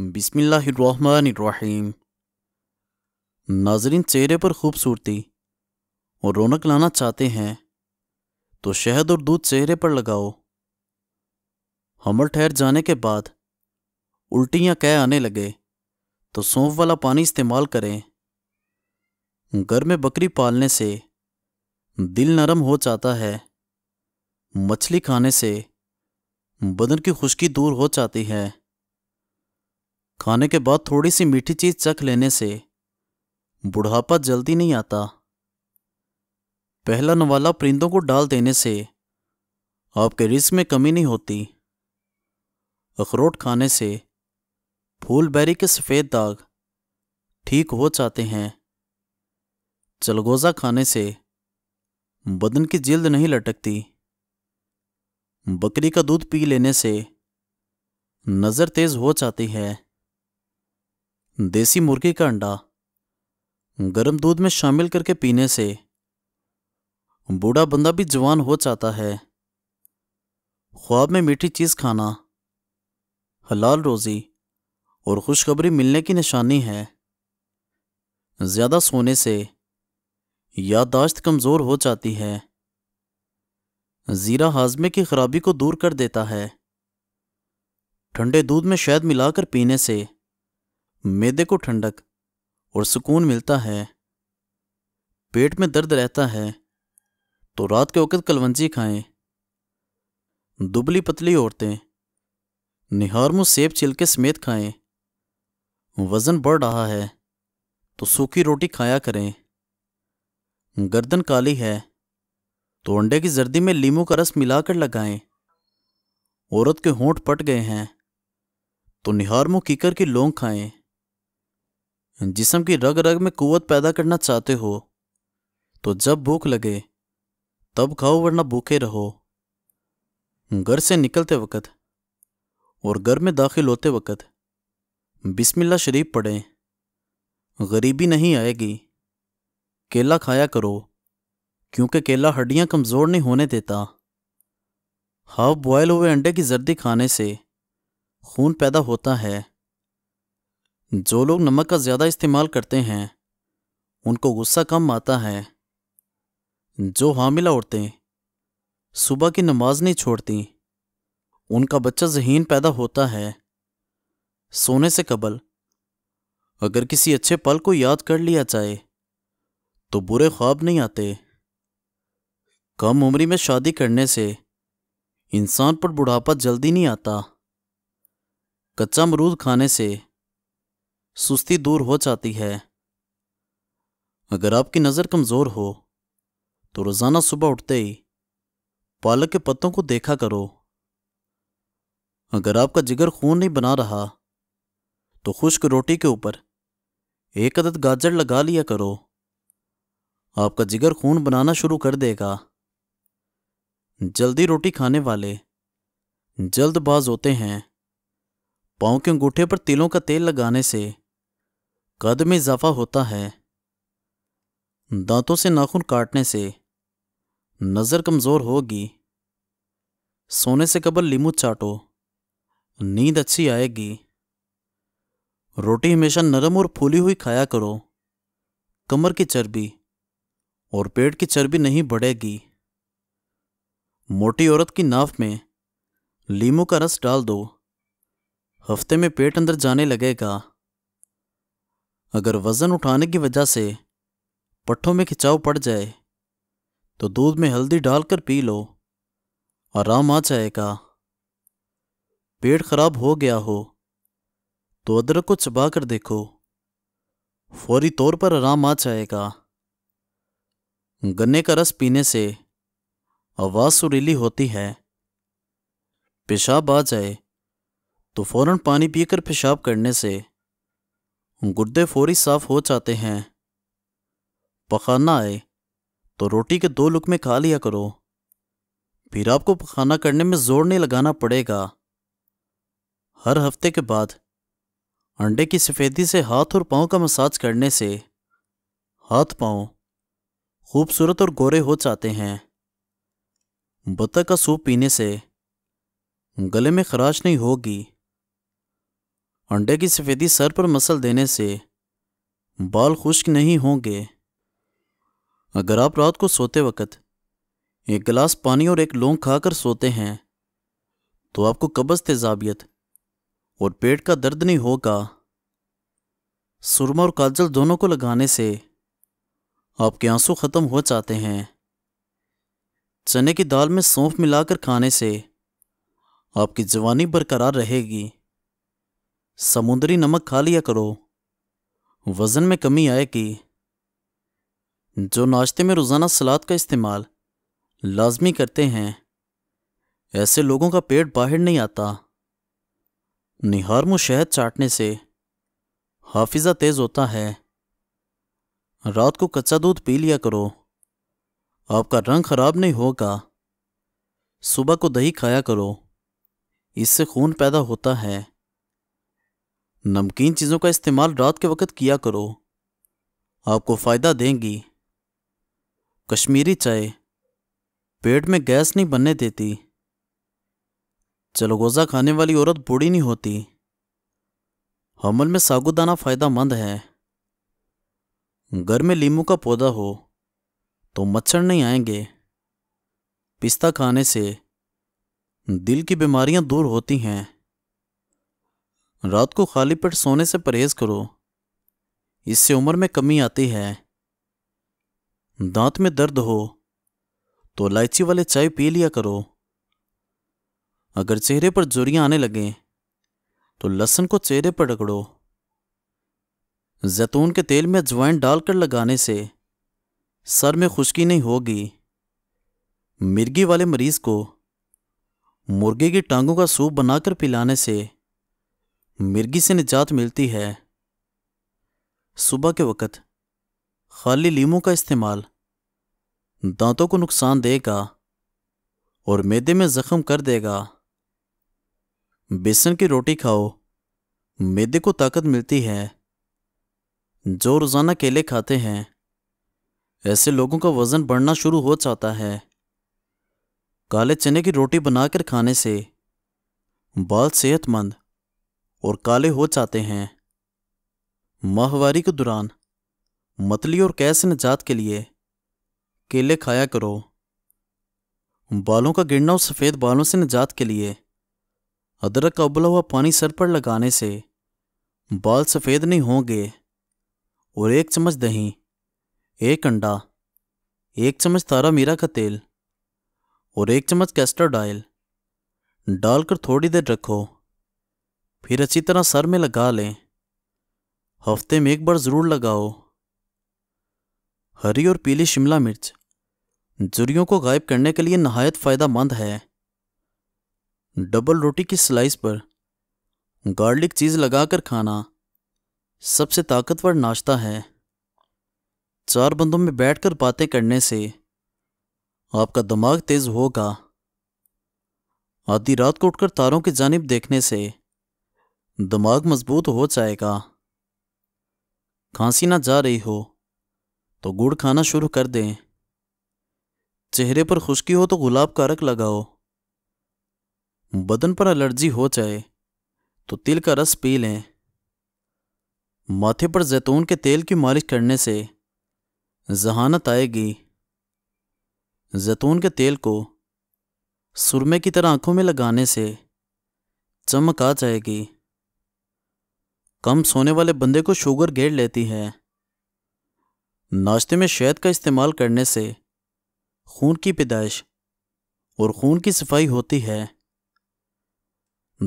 बिसमीम नाजरीन चेहरे पर खूबसूरती और रौनक लाना चाहते हैं तो शहद और दूध चेहरे पर लगाओ हमर ठहर जाने के बाद उल्टियां कह आने लगे तो सौंफ वाला पानी इस्तेमाल करें घर में बकरी पालने से दिल नरम हो जाता है मछली खाने से बदन की खुश्की दूर हो जाती है खाने के बाद थोड़ी सी मीठी चीज चख लेने से बुढ़ापा जल्दी नहीं आता पहला नवाला परिंदों को डाल देने से आपके रिस्क में कमी नहीं होती अखरोट खाने से फूलबेरी के सफ़ेद दाग ठीक हो जाते हैं चलगोज़ा खाने से बदन की जिल्द नहीं लटकती बकरी का दूध पी लेने से नज़र तेज़ हो जाती है देसी मुर्गी का अंडा गर्म दूध में शामिल करके पीने से बूढ़ा बंदा भी जवान हो जाता है ख्वाब में मीठी चीज़ खाना हलाल रोज़ी और खुशखबरी मिलने की निशानी है ज़्यादा सोने से यादाश्त कमज़ोर हो जाती है ज़ीरा हाजमे की ख़राबी को दूर कर देता है ठंडे दूध में शहद मिलाकर पीने से मेदे को ठंडक और सुकून मिलता है पेट में दर्द रहता है तो रात के वक्त कलवंजी खाएं दुबली पतली औरतें निहार मुँह सेब छिलके समेत खाएं वज़न बढ़ रहा है तो सूखी रोटी खाया करें गर्दन काली है तो अंडे की जर्दी में लीमू का रस मिलाकर लगाएं औरत के होंठ पट गए हैं तो निहार मुँह कीकर की लौंग खाएं जिसम की रग रग में कुवत पैदा करना चाहते हो तो जब भूख लगे तब खाओ वरना भूखे रहो घर से निकलते वक़्त और घर में दाखिल होते वक़्त बिस्मिल्ला शरीफ पढ़ें गरीबी नहीं आएगी केला खाया करो क्योंकि केला हड्डियां कमज़ोर नहीं होने देता हाफ बॉयल हुए अंडे की जर्दी खाने से खून पैदा होता है जो लोग नमक का ज़्यादा इस्तेमाल करते हैं उनको गुस्सा कम आता है जो हामिला औरतें सुबह की नमाज नहीं छोड़ती उनका बच्चा जहीन पैदा होता है सोने से कबल अगर किसी अच्छे पल को याद कर लिया जाए तो बुरे ख्वाब नहीं आते कम उम्री में शादी करने से इंसान पर बुढ़ापा जल्दी नहीं आता कच्चा मरूद खाने से सुस्ती दूर हो जाती है अगर आपकी नज़र कमज़ोर हो तो रोज़ाना सुबह उठते ही पालक के पत्तों को देखा करो अगर आपका जिगर खून नहीं बना रहा तो खुश्क रोटी के ऊपर एक अदद गाजर लगा लिया करो आपका जिगर खून बनाना शुरू कर देगा जल्दी रोटी खाने वाले जल्दबाज होते हैं पाँव के अंगूठे पर तिलों का तेल लगाने से कद में इजाफा होता है दांतों से नाखून काटने से नज़र कमज़ोर होगी सोने से कबल लीमू चाटो नींद अच्छी आएगी रोटी हमेशा नरम और फूली हुई खाया करो कमर की चर्बी और पेट की चर्बी नहीं बढ़ेगी मोटी औरत की नाफ में लीमू का रस डाल दो हफ्ते में पेट अंदर जाने लगेगा अगर वज़न उठाने की वजह से पट्ठों में खिंचाव पड़ जाए तो दूध में हल्दी डालकर पी लो आराम आ जाएगा पेट खराब हो गया हो तो अदरक को चबा कर देखो फौरी तौर पर आराम आ जाएगा गन्ने का रस पीने से आवाज़ सुरीली होती है पेशाब आ जाए तो फौरन पानी पीकर पेशाब करने से गुर्दे फौरी साफ हो जाते हैं पखाना आए तो रोटी के दो लुक में खा लिया करो फिर आपको पखाना करने में जोर नहीं लगाना पड़ेगा हर हफ्ते के बाद अंडे की सफ़ेदी से हाथ और पाँव का मसाज करने से हाथ पाँव खूबसूरत और गोरे हो जाते हैं बत्तख का सूप पीने से गले में खराश नहीं होगी अंडे की सफ़ेदी सर पर मसल देने से बाल खुश्क नहीं होंगे अगर आप रात को सोते वक्त एक गिलास पानी और एक लौंग खाकर सोते हैं तो आपको कब्ज़ तेजाबियत और पेट का दर्द नहीं होगा सुरमा और काजल दोनों को लगाने से आपके आंसू ख़त्म हो जाते हैं चने की दाल में सौंफ मिलाकर खाने से आपकी जवानी बरकरार रहेगी समुद्री नमक खा लिया करो वज़न में कमी आएगी जो नाश्ते में रोज़ाना सलाद का इस्तेमाल लाजमी करते हैं ऐसे लोगों का पेट बाहर नहीं आता निहार में शहद चाटने से हाफिज़ा तेज़ होता है रात को कच्चा दूध पी लिया करो आपका रंग ख़राब नहीं होगा सुबह को दही खाया करो इससे खून पैदा होता है नमकीन चीज़ों का इस्तेमाल रात के वक्त किया करो आपको फ़ायदा देंगी कश्मीरी चाय पेट में गैस नहीं बनने देती गोजा खाने वाली औरत बूढ़ी नहीं होती हमल में सागुदाना फ़ायदा मंद है घर में लीमू का पौधा हो तो मच्छर नहीं आएंगे पिस्ता खाने से दिल की बीमारियां दूर होती हैं रात को खाली पेट सोने से परहेज करो इससे उम्र में कमी आती है दांत में दर्द हो तो इलायची वाले चाय पी लिया करो अगर चेहरे पर जोरियां आने लगें तो लहसुन को चेहरे पर रगड़ो जैतून के तेल में अजवाइन डालकर लगाने से सर में खुश्की नहीं होगी मिर्गी वाले मरीज को मुर्गे की टांगों का सूप बनाकर पिलाने से मिर्गी से निजात मिलती है सुबह के वक़्त खाली लीमों का इस्तेमाल दांतों को नुकसान देगा और मैदे में जख्म कर देगा बेसन की रोटी खाओ मैदे को ताकत मिलती है जो रोज़ाना केले खाते हैं ऐसे लोगों का वज़न बढ़ना शुरू हो जाता है काले चने की रोटी बनाकर खाने से बाल सेहतमंद और काले हो जाते हैं माहवारी के दौरान मतली और कैस निजात के लिए केले खाया करो बालों का गिरना और सफ़ेद बालों से निजात के लिए अदरक का उबला हुआ पानी सर पर लगाने से बाल सफ़ेद नहीं होंगे और एक चम्मच दही एक अंडा एक चम्मच तारा मीरा का तेल और एक चम्मच कैस्टर्ड ऑयल डालकर थोड़ी देर रखो फिर अच्छी तरह सर में लगा लें हफ्ते में एक बार ज़रूर लगाओ हरी और पीली शिमला मिर्च जुरियों को गायब करने के लिए नहायत फ़ायदेमंद है डबल रोटी की स्लाइस पर गार्लिक चीज़ लगाकर खाना सबसे ताकतवर नाश्ता है चार बंदों में बैठकर बातें करने से आपका दिमाग तेज़ होगा आधी रात को उठकर तारों की जानब देखने से दिमाग मजबूत हो जाएगा खांसी ना जा रही हो तो गुड़ खाना शुरू कर दें चेहरे पर खुश्की हो तो गुलाब का रख लगाओ बदन पर एलर्जी हो जाए तो तिल का रस पी लें माथे पर जैतून के तेल की मालिश करने से जहानत आएगी जैतून के तेल को सुरमे की तरह आंखों में लगाने से चमक आ जाएगी कम सोने वाले बंदे को शुगर घेर लेती है नाश्ते में शहद का इस्तेमाल करने से खून की पैदाइश और खून की सफाई होती है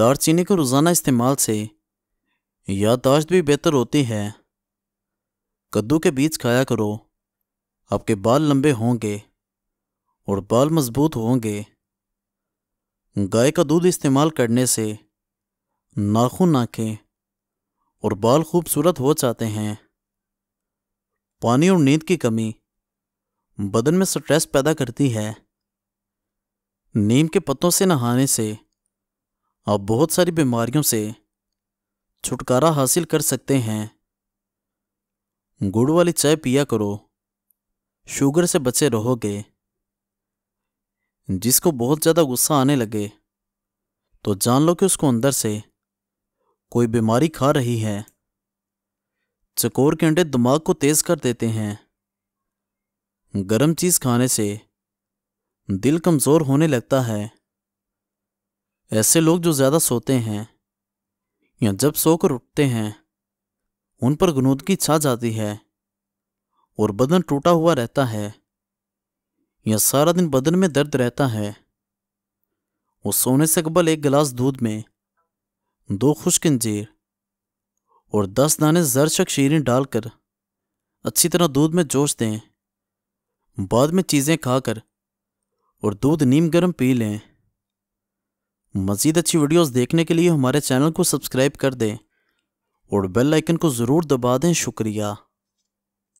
दारचीनी के रोज़ाना इस्तेमाल से याददाश्त भी बेहतर होती है कद्दू के बीज खाया करो आपके बाल लंबे होंगे और बाल मजबूत होंगे गाय का दूध इस्तेमाल करने से नाखून नाखें और बाल खूबसूरत हो जाते हैं पानी और नींद की कमी बदन में स्ट्रेस पैदा करती है नीम के पत्तों से नहाने से आप बहुत सारी बीमारियों से छुटकारा हासिल कर सकते हैं गुड़ वाली चाय पिया करो शुगर से बचे रहोगे जिसको बहुत ज़्यादा गुस्सा आने लगे तो जान लो कि उसको अंदर से कोई बीमारी खा रही है चकोर के अंडे दिमाग को तेज कर देते हैं गर्म चीज खाने से दिल कमज़ोर होने लगता है ऐसे लोग जो ज़्यादा सोते हैं या जब सोकर उठते हैं उन पर गनूदगी छा जाती है और बदन टूटा हुआ रहता है या सारा दिन बदन में दर्द रहता है और सोने से कबल एक गिलास दूध में दो खुश्क अंजीर और दस दाने शक शीरें डालकर अच्छी तरह दूध में जोश दें बाद में चीज़ें खाकर और दूध नीम गर्म पी लें मज़ीद अच्छी वीडियोस देखने के लिए हमारे चैनल को सब्सक्राइब कर दें और बेल आइकन को ज़रूर दबा दें शुक्रिया